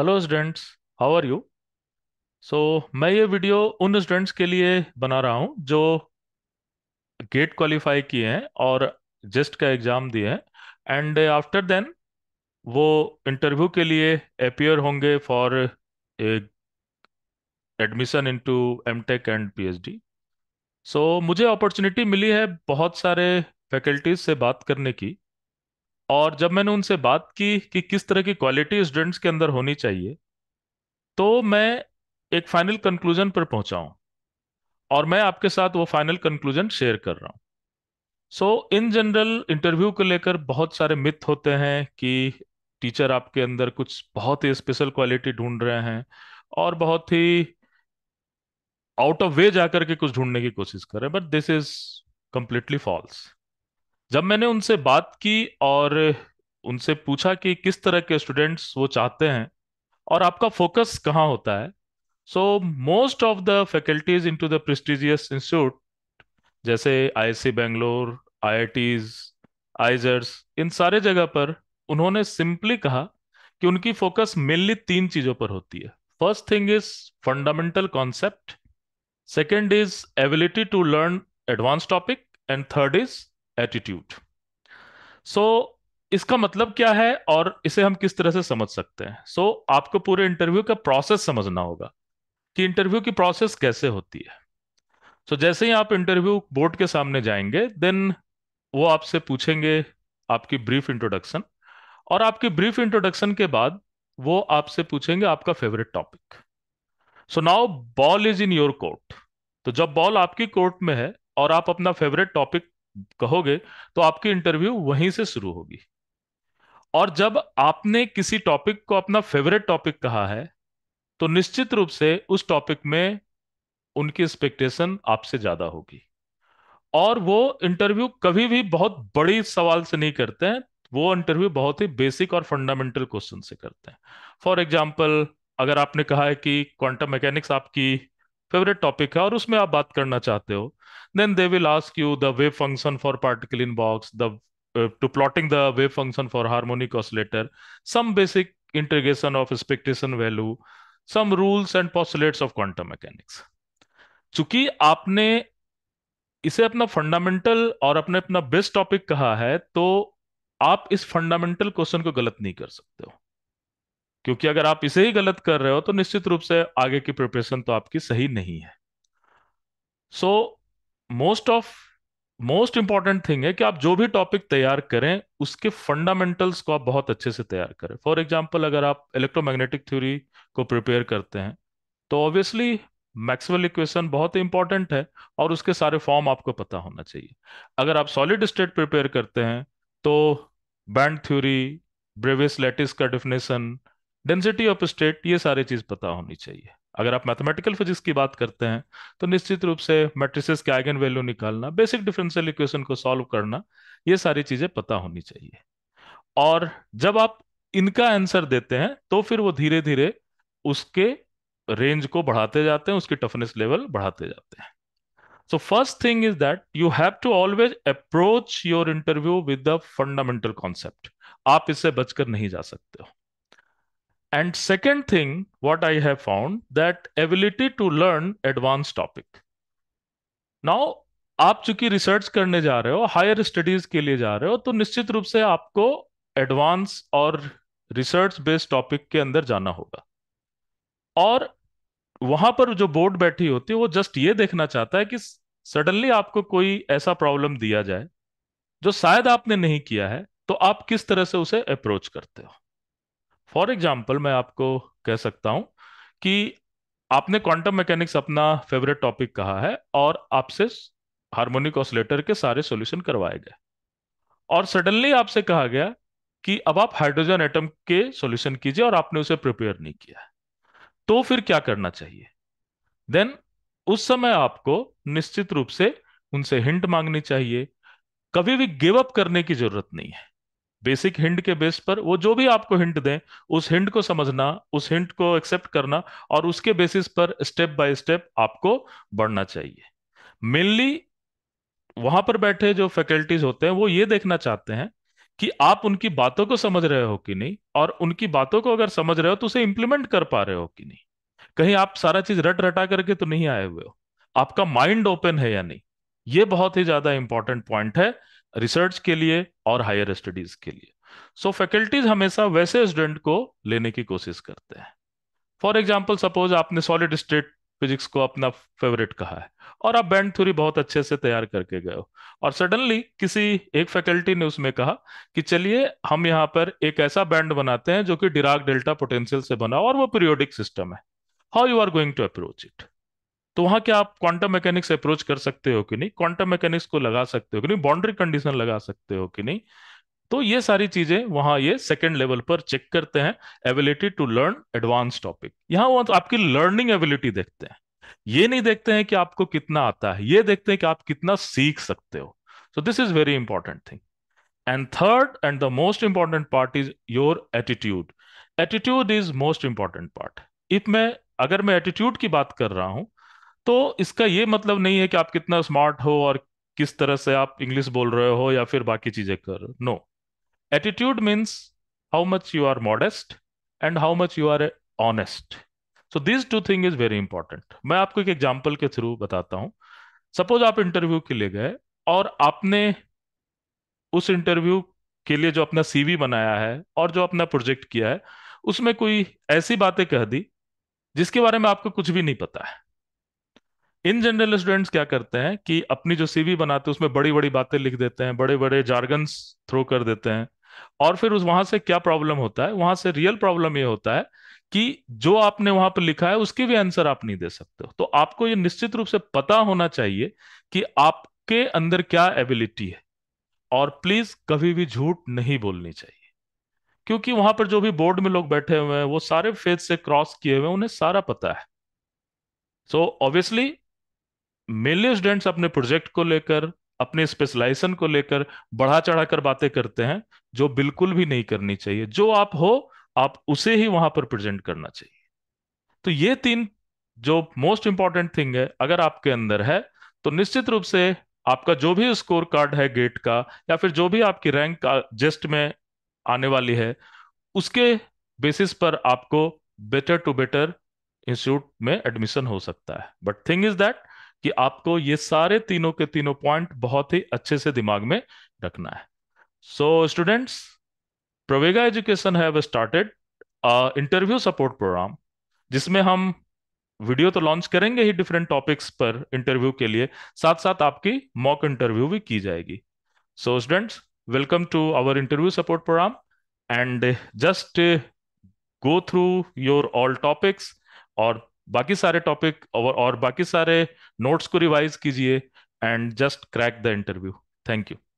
Hello students how are you so मैं ये video उन स्टूडेंट्स के लिए बना रहा हूँ जो गेट क्वालिफाई किए हैं और जस्ट का एग्ज़ाम दिए हैं एंड आफ्टर देन वो इंटरव्यू के लिए अपियर होंगे for admission into MTech and PhD so मुझे अपॉर्चुनिटी मिली है बहुत सारे फैकल्टीज से बात करने की और जब मैंने उनसे बात की कि किस तरह की क्वालिटी स्टूडेंट्स के अंदर होनी चाहिए तो मैं एक फाइनल कंक्लूजन पर पहुंचा हूं और मैं आपके साथ वो फाइनल कंक्लूजन शेयर कर रहा हूं सो इन जनरल इंटरव्यू को लेकर बहुत सारे मिथ होते हैं कि टीचर आपके अंदर कुछ बहुत ही स्पेशल क्वालिटी ढूंढ रहे हैं और बहुत ही आउट ऑफ वे जाकर के कुछ ढूंढने की कोशिश कर रहे हैं but this is completely false जब मैंने उनसे बात की और उनसे पूछा कि किस तरह के स्टूडेंट्स वो चाहते हैं और आपका फोकस कहाँ होता है so most of the faculties into the prestigious institute जैसे I C Bangalore I I Ts IISERs इन सारे जगह पर उन्होंने सिंपली कहा कि उनकी फोकस मेनली तीन चीज़ों पर होती है first thing is fundamental concept second is ability to learn advance topic and third is attitude so इसका मतलब क्या है और इसे हम किस तरह से समझ सकते हैं सो so, आपको पूरे इंटरव्यू का प्रोसेस समझना होगा कि इंटरव्यू की प्रोसेस कैसे होती है सो so, जैसे ही आप इंटरव्यू बोर्ड के सामने जाएंगे देन वो आपसे पूछेंगे आपकी ब्रीफ इंट्रोडक्शन और आपकी ब्रीफ इंट्रोडक्शन के बाद वो आपसे पूछेंगे आपका favourite topic so now ball is in your court तो जब बॉल आपकी कोर्ट में है और आप अपना फेवरेट टॉपिक कहोगे तो आपकी इंटरव्यू वहीं से शुरू होगी और जब आपने किसी टॉपिक को अपना फेवरेट टॉपिक कहा है तो निश्चित रूप से उस टॉपिक में उनकी एक्सपेक्टेशन आपसे ज्यादा होगी और वो इंटरव्यू कभी भी बहुत बड़ी सवाल से नहीं करते हैं वो इंटरव्यू बहुत ही बेसिक और फंडामेंटल क्वेश्चन से करते हैं फॉर एग्जाम्पल अगर आपने कहा है कि क्वांटम मैकेनिक्स आपकी फेवरेट टॉपिक है और उसमें आप बात करना चाहते हो then they will ask you the wave function for particle in box the to plotting the wave function for harmonic oscillator some basic integration of expectation value some rules and postulates of quantum mechanics चूंकि आपने इसे अपना fundamental और अपने अपना best topic कहा है तो आप इस फंडामेंटल क्वेश्चन को गलत नहीं कर सकते हो क्योंकि अगर आप इसे ही गलत कर रहे हो तो निश्चित रूप से आगे की प्रिपरेशन तो आपकी सही नहीं है so most of most important thing है कि आप जो भी टॉपिक तैयार करें उसके फंडामेंटल्स को आप बहुत अच्छे से तैयार करें फॉर एग्जाम्पल अगर आप इलेक्ट्रोमैग्नेटिक थ्योरी को प्रिपेयर करते हैं तो ऑब्वियसली मैक्सवेल इक्वेशन बहुत ही इंपॉर्टेंट है और उसके सारे फॉर्म आपको पता होना चाहिए अगर आप सॉलिड स्टेट प्रिपेयर करते हैं तो बैंड थ्योरी ब्रेविस लेटिस का डेफिनेशन डेंसिटी ऑफ स्टेट ये सारी चीज पता होनी चाहिए अगर आप मैथमेटिकल फिजिक्स की बात करते हैं तो निश्चित रूप से मैट्रिसेस के आइगन वैल्यू निकालना बेसिक डिफरेंशियल इक्वेशन को सॉल्व करना ये सारी चीजें पता होनी चाहिए और जब आप इनका आंसर देते हैं तो फिर वो धीरे धीरे उसके रेंज को बढ़ाते जाते हैं उसकी टफनेस लेवल बढ़ाते जाते हैं so first thing is that you have to always approach your interview with the fundamental concept आप इससे बचकर नहीं जा सकते हो And second thing, what I have found that ability to learn advanced topic. Now आप चूंकि रिसर्च करने जा रहे हो हायर स्टडीज के लिए जा रहे हो तो निश्चित रूप से आपको एडवांस और रिसर्च बेस्ड टॉपिक के अंदर जाना होगा और वहां पर जो बोर्ड बैठी होती है वो जस्ट ये देखना चाहता है कि सडनली आपको कोई ऐसा प्रॉब्लम दिया जाए जो शायद आपने नहीं किया है तो आप किस तरह से उसे अप्रोच करते हो फॉर एग्जाम्पल मैं आपको कह सकता हूं कि आपने क्वांटम मैकेनिक्स अपना फेवरेट टॉपिक कहा है और आपसे हार्मोनिक ऑसिलेटर के सारे सॉल्यूशन करवाए गए और सडनली आपसे कहा गया कि अब आप हाइड्रोजन एटम के सॉल्यूशन कीजिए और आपने उसे प्रिपेयर नहीं किया तो फिर क्या करना चाहिए देन उस समय आपको निश्चित रूप से उनसे हिंट मांगनी चाहिए कभी भी गिव अप करने की जरूरत नहीं है बेसिक हिंट के बेस पर वो जो भी आपको हिंट दें उस हिंट को समझना उस हिंट को एक्सेप्ट करना और उसके बेसिस पर स्टेप बाय स्टेप आपको बढ़ना चाहिए मेनली वहां पर बैठे जो फैकल्टीज होते हैं वो ये देखना चाहते हैं कि आप उनकी बातों को समझ रहे हो कि नहीं और उनकी बातों को अगर समझ रहे हो तो उसे इंप्लीमेंट कर पा रहे हो कि नहीं कहीं आप सारा चीज रट रटा करके तो नहीं आए हुए हो आपका माइंड ओपन है या नहीं ये बहुत ही ज्यादा इंपॉर्टेंट पॉइंट है रिसर्च के लिए और हायर स्टडीज के लिए सो so, फैकल्टीज हमेशा वैसे स्टूडेंट को लेने की कोशिश करते हैं फॉर एग्जाम्पल सपोज आपने सॉलिड स्टेट फिजिक्स को अपना फेवरेट कहा है और आप बैंड थ्योरी बहुत अच्छे से तैयार करके गए हो और सडनली किसी एक फैकल्टी ने उसमें कहा कि चलिए हम यहाँ पर एक ऐसा बैंड बनाते हैं जो कि डिराग डेल्टा पोटेंशियल से बना और वो पीरियोडिक सिस्टम है how you are going to approach it तो वहां क्या आप क्वांटम मैकेनिक्स अप्रोच कर सकते हो कि नहीं क्वांटम मैकेनिक्स को लगा सकते हो कि नहीं बाउंड्री कंडीशन लगा सकते हो कि नहीं तो ये सारी चीजें वहां ये सेकेंड लेवल पर चेक करते हैं ability to learn advance topic यहां वो तो आपकी लर्निंग एबिलिटी देखते हैं ये नहीं देखते हैं कि आपको कितना आता है ये देखते हैं कि आप कितना सीख सकते हो so this is very important thing and third and the most important part is your attitude attitude is most important part if मैं अगर मैं एटीट्यूड की बात कर रहा हूं तो इसका ये मतलब नहीं है कि आप कितना स्मार्ट हो और किस तरह से आप इंग्लिश बोल रहे हो या फिर बाकी चीजें कर रहे हो no attitude means how much you are modest and how much you are honest so this two thing is very important मैं आपको एक एग्जाम्पल के थ्रू बताता हूँ सपोज आप इंटरव्यू के लिए गए और आपने उस इंटरव्यू के लिए जो अपना सीवी बनाया है और जो अपना प्रोजेक्ट किया है उसमें कोई ऐसी बातें कह दी जिसके बारे में आपको कुछ भी नहीं पता है इन जनरल स्टूडेंट्स क्या करते हैं कि अपनी जो सीवी बनाते हैं उसमें बड़ी बड़ी बातें लिख देते हैं बड़े बड़े जार्गन्स थ्रो कर देते हैं और फिर उस वहां से क्या प्रॉब्लम होता है वहां से रियल प्रॉब्लम ये होता है कि जो आपने वहां पर लिखा है उसकी भी आंसर आप नहीं दे सकते हो तो आपको ये निश्चित रूप से पता होना चाहिए कि आपके अंदर क्या एबिलिटी है और प्लीज कभी भी झूठ नहीं बोलनी चाहिए क्योंकि वहां पर जो भी बोर्ड में लोग बैठे हुए हैं वो सारे फेज से क्रॉस किए हुए हैं उन्हें सारा पता है सो so, ऑब्वियसली मेले स्टूडेंट्स अपने प्रोजेक्ट को लेकर अपने स्पेशलाइजेशन को लेकर बढ़ा चढ़ा कर बातें करते हैं जो बिल्कुल भी नहीं करनी चाहिए जो आप हो आप उसे ही वहां पर प्रेजेंट करना चाहिए तो ये तीन जो मोस्ट इंपॉर्टेंट थिंग है अगर आपके अंदर है तो निश्चित रूप से आपका जो भी स्कोर कार्ड है गेट का या फिर जो भी आपकी रैंक जेस्ट में आने वाली है उसके बेसिस पर आपको बेटर टू बेटर इंस्टीट्यूट में एडमिशन हो सकता है बट थिंग इज दैट कि आपको ये सारे तीनों के तीनों पॉइंट बहुत ही अच्छे से दिमाग में रखना है so students Pravega education have started interview support program जिसमें हम वीडियो तो लॉन्च करेंगे ही डिफरेंट टॉपिक्स पर इंटरव्यू के लिए साथ साथ आपकी मॉक इंटरव्यू भी की जाएगी so students welcome to our interview support program and just go through your all topics और बाकी सारे टॉपिक और, और बाकी सारे नोट्स को रिवाइज कीजिए and just crack the interview thank you